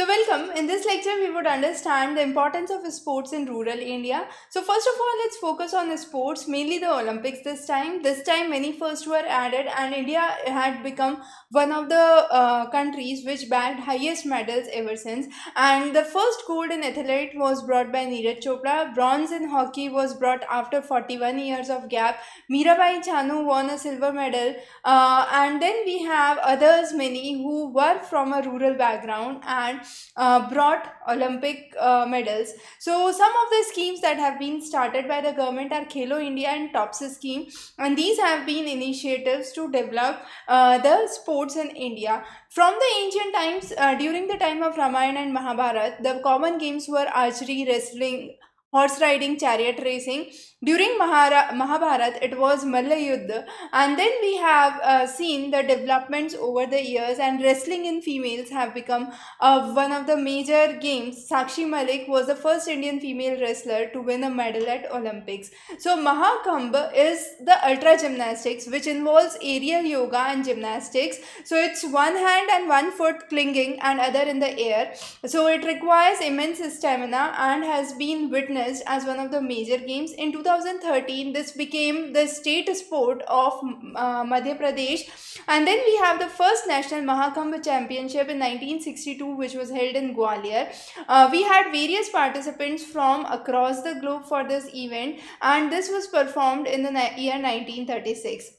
So welcome. In this lecture, we would understand the importance of sports in rural India. So first of all, let's focus on the sports, mainly the Olympics this time. This time, many firsts were added and India had become one of the uh, countries which bagged highest medals ever since. And the first gold in athlete was brought by Neeraj Chopra. Bronze in hockey was brought after 41 years of gap. Mirabai Chanu won a silver medal. Uh, and then we have others many who were from a rural background and uh, brought Olympic uh, medals. So some of the schemes that have been started by the government are Khelo India and TOPS scheme and these have been initiatives to develop uh, the sports in India. From the ancient times, during the time of Ramayana and Mahabharata, the common games were archery, wrestling, horse riding, chariot racing, during Mahara, Mahabharata, it was Malla and then we have uh, seen the developments over the years, and wrestling in females have become uh, one of the major games. Sakshi Malik was the first Indian female wrestler to win a medal at Olympics. So Mahakumbh is the ultra gymnastics, which involves aerial yoga and gymnastics. So it's one hand and one foot clinging and other in the air. So it requires immense stamina and has been witnessed as one of the major games into the 2013, this became the state sport of uh, Madhya Pradesh. And then we have the first national Mahakambh Championship in 1962, which was held in Gwalior. Uh, we had various participants from across the globe for this event, and this was performed in the year 1936.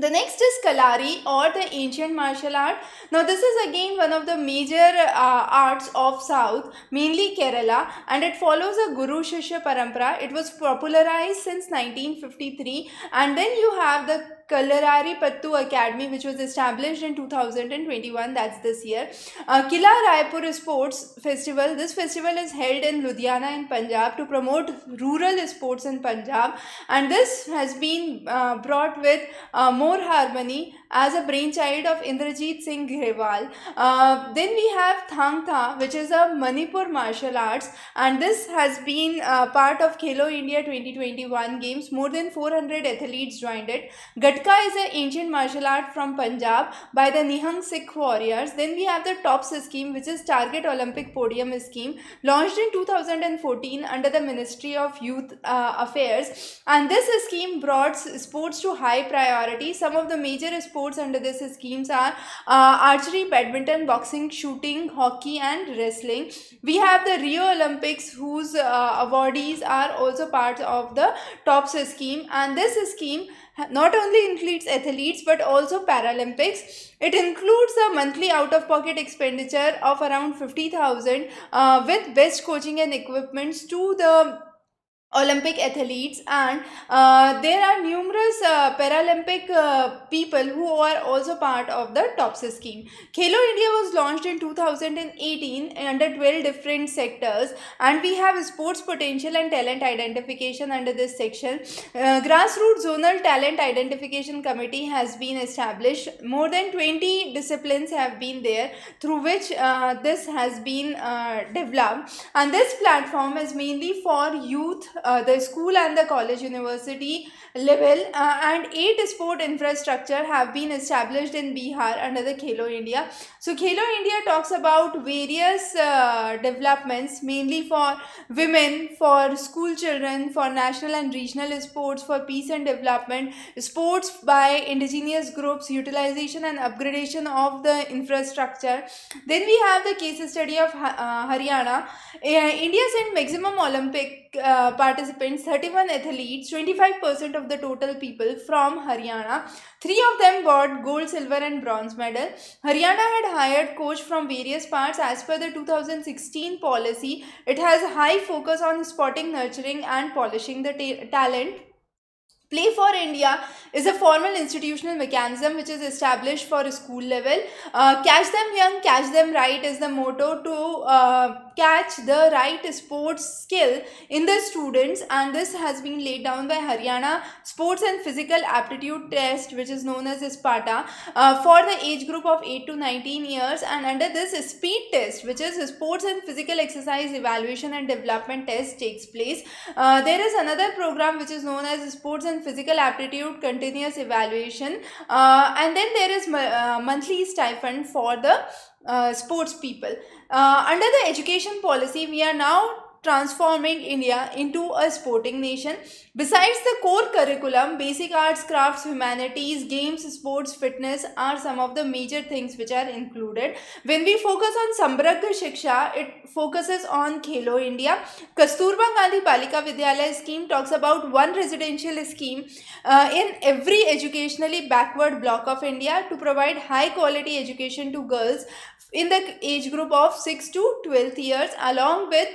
The next is Kalari or the ancient martial art. Now this is again one of the major uh, arts of South, mainly Kerala and it follows a Guru Shishya Parampara. It was popularized since 1953 and then you have the Kalarari Pattu Academy, which was established in 2021, that's this year. Uh, Kila Raipur Sports Festival. This festival is held in Ludhiana in Punjab to promote rural sports in Punjab, and this has been uh, brought with uh, more harmony as a brainchild of Indrajit Singh Grewal. Uh, then we have Thang Tha, which is a Manipur martial arts, and this has been uh, part of Khelo India 2021 games. More than 400 athletes joined it. Gatka is an ancient martial art from Punjab by the Nihang Sikh warriors. Then we have the TOPS scheme, which is Target Olympic Podium scheme, launched in 2014 under the Ministry of Youth uh, Affairs. And this scheme brought sports to high priority. Some of the major sports sports under this schemes are uh, archery, badminton, boxing, shooting, hockey and wrestling. We have the Rio Olympics whose uh, awardees are also part of the TOPS scheme and this scheme not only includes athletes but also Paralympics. It includes a monthly out-of-pocket expenditure of around 50,000 uh, with best coaching and equipments to the Olympic athletes and uh, there are numerous uh, Paralympic uh, people who are also part of the TOPSIS scheme. Khelo India was launched in 2018 under 12 different sectors and we have sports potential and talent identification under this section. Uh, grassroots zonal talent identification committee has been established. More than 20 disciplines have been there through which uh, this has been uh, developed and this platform is mainly for youth uh, the school and the college university level uh, and eight sport infrastructure have been established in Bihar under the Khelo India. So Khelo India talks about various uh, developments mainly for women, for school children, for national and regional sports, for peace and development, sports by indigenous groups, utilization and upgradation of the infrastructure. Then we have the case study of uh, Haryana. Uh, India sent maximum Olympic uh, participants, 31 athletes, 25% of the total people from Haryana. Three of them got gold, silver and bronze medal. Haryana had hired coach from various parts as per the 2016 policy. It has high focus on spotting, nurturing and polishing the ta talent Play for India is a formal institutional mechanism which is established for school level. Uh, catch them young, catch them right is the motto to uh, catch the right sports skill in the students and this has been laid down by Haryana Sports and Physical Aptitude Test which is known as SPATA uh, for the age group of 8 to 19 years and under this speed test which is sports and physical exercise evaluation and development test takes place. Uh, there is another program which is known as sports and physical aptitude continuous evaluation uh, and then there is uh, monthly stipend for the uh, sports people uh, under the education policy we are now transforming India into a sporting nation. Besides the core curriculum, basic arts, crafts, humanities, games, sports, fitness are some of the major things which are included. When we focus on Sambragga Shiksha, it focuses on Khelo India. Kasturba Gandhi Balika Vidyalaya scheme talks about one residential scheme uh, in every educationally backward block of India to provide high quality education to girls in the age group of 6 to 12 years along with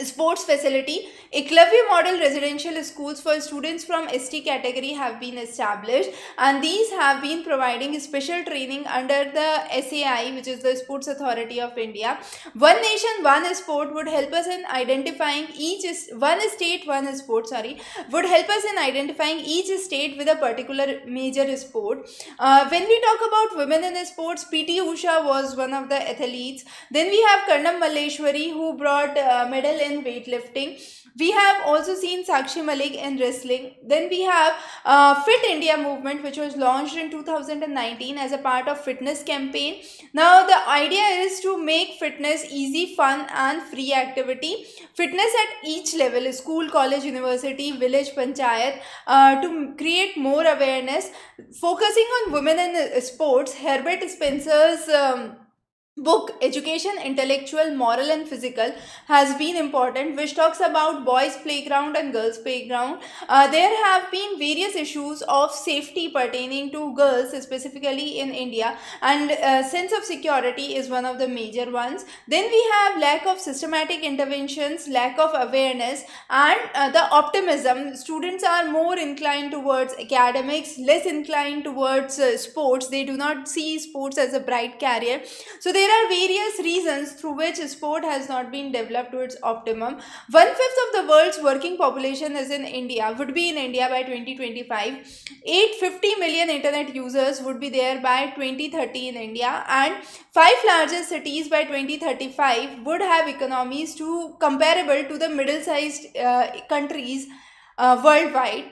sports facility Eklavya model residential schools for students from ST category have been established and these have been providing special training under the SAI which is the sports authority of India one nation one sport would help us in identifying each one state one sport sorry would help us in identifying each state with a particular major sport uh, when we talk about women in sports PT Usha was one of the athletes then we have Karnam Malleshwari who brought uh, medal in weightlifting. We have also seen Sakshi Malik in wrestling. Then we have uh, Fit India movement which was launched in 2019 as a part of fitness campaign. Now the idea is to make fitness easy, fun and free activity. Fitness at each level, school, college, university, village, panchayat uh, to create more awareness. Focusing on women in uh, sports, Herbert Spencer's um, book education intellectual moral and physical has been important which talks about boys playground and girls playground uh, there have been various issues of safety pertaining to girls specifically in india and uh, sense of security is one of the major ones then we have lack of systematic interventions lack of awareness and uh, the optimism students are more inclined towards academics less inclined towards uh, sports they do not see sports as a bright career so they there are various reasons through which sport has not been developed to its optimum. One fifth of the world's working population is in India, would be in India by 2025. 850 million internet users would be there by 2030 in India, and five largest cities by 2035 would have economies to comparable to the middle-sized uh, countries uh, worldwide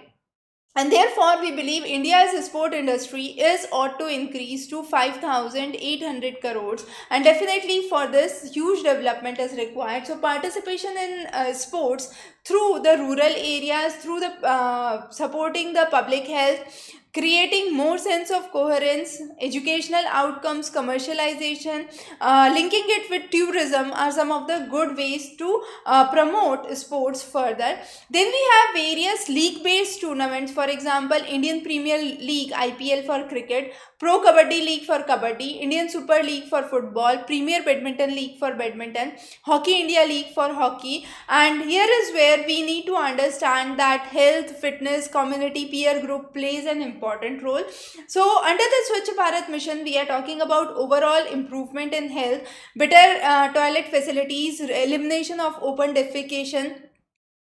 and therefore, we believe India's sport industry is ought to increase to 5,800 crores. And definitely for this, huge development is required. So participation in uh, sports through the rural areas, through the uh, supporting the public health, creating more sense of coherence, educational outcomes, commercialization, uh, linking it with tourism are some of the good ways to uh, promote sports further. Then we have various league-based tournaments, for example, Indian Premier League, IPL for cricket, Pro Kabaddi League for Kabaddi, Indian Super League for football, Premier Badminton League for badminton, Hockey India League for hockey. And here is where we need to understand that health, fitness, community, peer group plays an important important role. So under the Swachh Bharat mission, we are talking about overall improvement in health, better uh, toilet facilities, elimination of open defecation,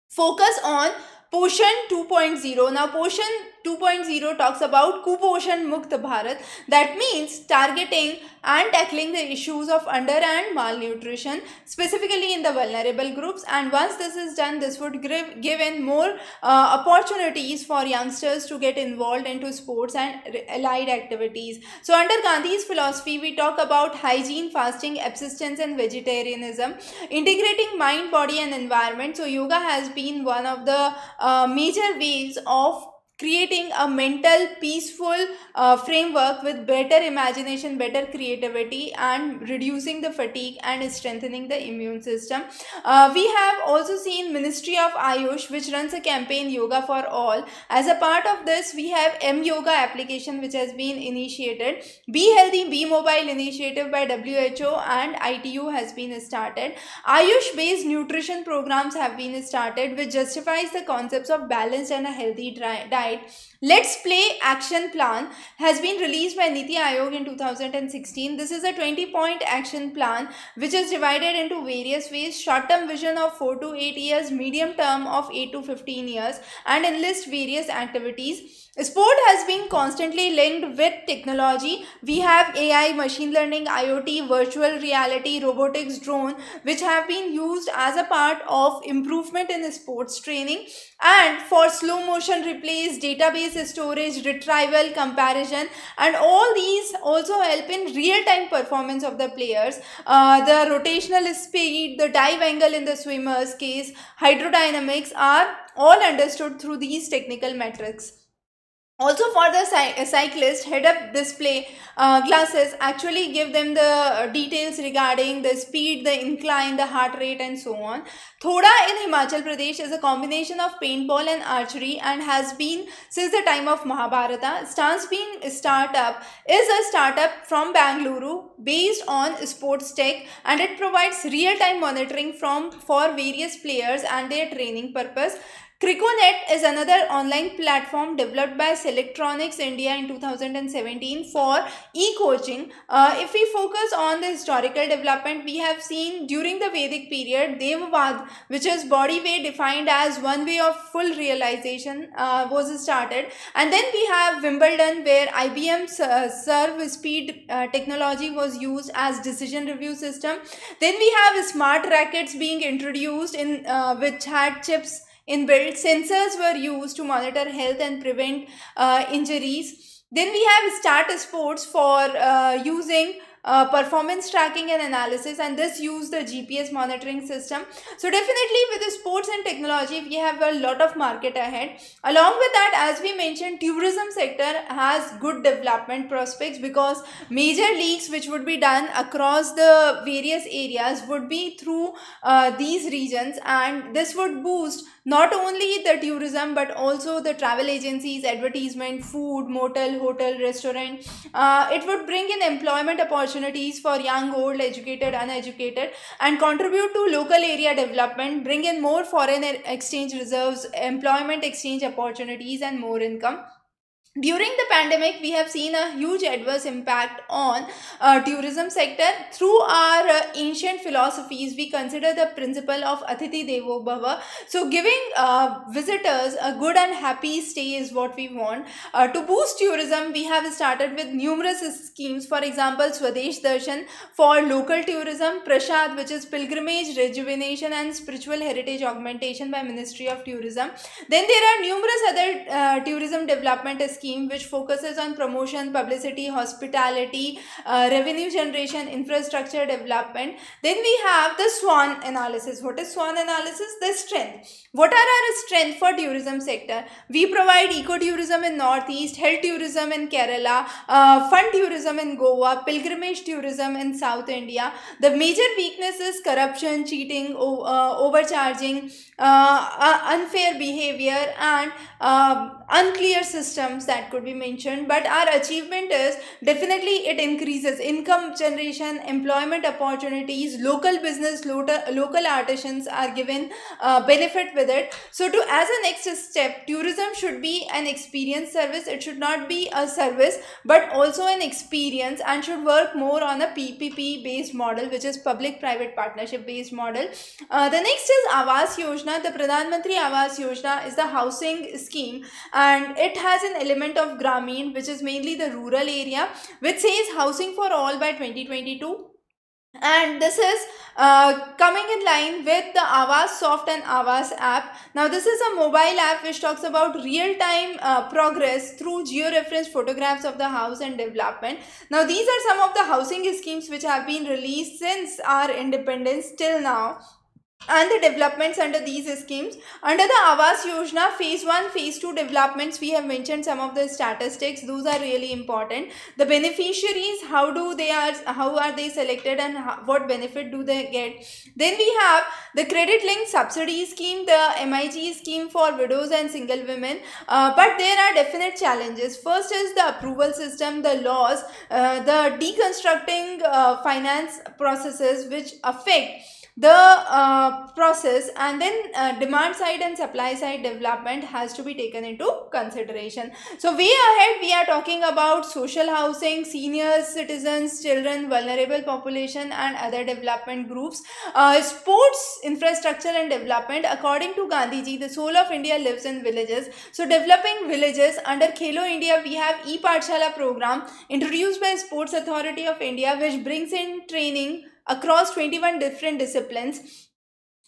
focus on Portion 2.0. Now, Portion 2.0 talks about Kuposhan Mukt Bharat. That means targeting and tackling the issues of under and malnutrition, specifically in the vulnerable groups. And once this is done, this would give, give in more uh, opportunities for youngsters to get involved into sports and allied activities. So under Gandhi's philosophy, we talk about hygiene, fasting, abstinence and vegetarianism, integrating mind, body and environment. So yoga has been one of the uh, major ways of creating a mental peaceful uh, framework with better imagination better creativity and reducing the fatigue and strengthening the immune system uh, we have also seen ministry of ayush which runs a campaign yoga for all as a part of this we have m yoga application which has been initiated be healthy be mobile initiative by who and itu has been started ayush based nutrition programs have been started which justifies the concepts of balanced and a healthy diet right. Let's Play Action Plan has been released by Niti Ayog in 2016. This is a 20 point action plan which is divided into various ways short term vision of 4 to 8 years, medium term of 8 to 15 years, and enlist various activities Sport has been constantly linked with technology. We have AI, machine learning, IoT, virtual reality, robotics, drone, which have been used as a part of improvement in sports training and for slow motion replays, database storage, retrieval, comparison, and all these also help in real-time performance of the players. Uh, the rotational speed, the dive angle in the swimmer's case, hydrodynamics are all understood through these technical metrics also for the uh, cyclist head-up display uh, glasses actually give them the uh, details regarding the speed the incline the heart rate and so on thoda in himachal pradesh is a combination of paintball and archery and has been since the time of mahabharata stance being startup is a startup from bangalore based on sports tech and it provides real-time monitoring from for various players and their training purpose Criconet is another online platform developed by Selectronics India in 2017 for e-coaching. Uh, if we focus on the historical development, we have seen during the Vedic period, Devavad, which is body way defined as one way of full realization, uh, was started. And then we have Wimbledon, where IBM's uh, serve speed uh, technology was was used as decision review system. Then we have smart rackets being introduced in uh, which had chips inbuilt. Sensors were used to monitor health and prevent uh, injuries. Then we have Start Sports for uh, using uh, performance tracking and analysis and this use the GPS monitoring system. So definitely with the sports and technology, we have a lot of market ahead. Along with that, as we mentioned, tourism sector has good development prospects because major leagues which would be done across the various areas would be through uh, these regions and this would boost not only the tourism but also the travel agencies advertisement food motel hotel restaurant uh, it would bring in employment opportunities opportunities for young, old, educated, uneducated, and contribute to local area development, bring in more foreign exchange reserves, employment exchange opportunities, and more income during the pandemic we have seen a huge adverse impact on uh, tourism sector through our uh, ancient philosophies we consider the principle of Atithi devo bhava so giving uh, visitors a good and happy stay is what we want uh, to boost tourism we have started with numerous schemes for example swadesh darshan for local tourism prashad which is pilgrimage rejuvenation and spiritual heritage augmentation by ministry of tourism then there are numerous other uh, tourism development schemes scheme which focuses on promotion, publicity, hospitality, uh, revenue generation, infrastructure development. Then we have the SWAN analysis. What is SWAN analysis? The strength. What are our strength for tourism sector? We provide ecotourism in Northeast, health tourism in Kerala, uh, fun tourism in Goa, pilgrimage tourism in South India. The major weakness is corruption, cheating, uh, overcharging, uh, uh, unfair behavior and uh, unclear systems that could be mentioned but our achievement is definitely it increases income generation employment opportunities local business local artisans are given uh, benefit with it so to as a next step tourism should be an experience service it should not be a service but also an experience and should work more on a ppp based model which is public private partnership based model uh, the next is awas yojana the pradhan mantri awas yojana is the housing scheme and it has an element of Grameen which is mainly the rural area which says housing for all by 2022 and this is uh, coming in line with the Avas Soft and Avas app. Now this is a mobile app which talks about real-time uh, progress through georeferenced photographs of the house and development. Now these are some of the housing schemes which have been released since our independence till now and the developments under these schemes. Under the Avas Yojana, phase 1, phase 2 developments, we have mentioned some of the statistics. Those are really important. The beneficiaries, how do they are, how are they selected and how, what benefit do they get? Then we have the credit linked subsidy scheme, the MIG scheme for widows and single women. Uh, but there are definite challenges. First is the approval system, the laws, uh, the deconstructing uh, finance processes which affect the uh, process and then uh, demand side and supply side development has to be taken into consideration so we ahead we are talking about social housing senior citizens children vulnerable population and other development groups uh, sports infrastructure and development according to gandhi ji the soul of india lives in villages so developing villages under khelo india we have e parchala program introduced by sports authority of india which brings in training across 21 different disciplines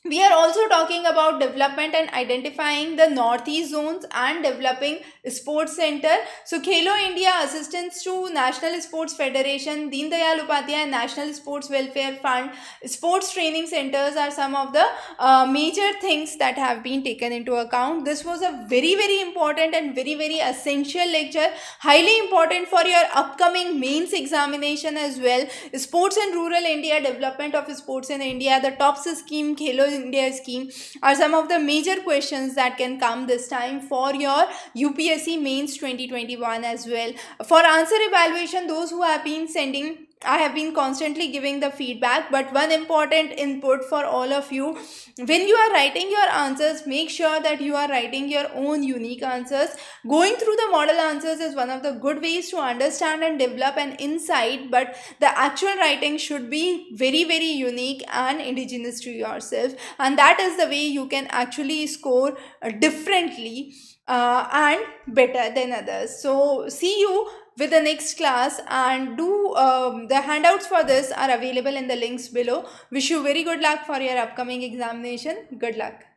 we are also talking about development and identifying the northeast zones and developing sports center. So Khelo India assistance to National Sports Federation, Deen Dayal Upadhyay National Sports Welfare Fund, sports training centers are some of the uh, major things that have been taken into account. This was a very very important and very very essential lecture, highly important for your upcoming mains examination as well. Sports in rural India, development of sports in India, the TOPS scheme Khelo India scheme are some of the major questions that can come this time for your UPSC mains 2021 as well. For answer evaluation, those who have been sending I have been constantly giving the feedback, but one important input for all of you when you are writing your answers, make sure that you are writing your own unique answers. Going through the model answers is one of the good ways to understand and develop an insight, but the actual writing should be very, very unique and indigenous to yourself. And that is the way you can actually score uh, differently uh, and better than others. So, see you with the next class and do um, the handouts for this are available in the links below. Wish you very good luck for your upcoming examination. Good luck.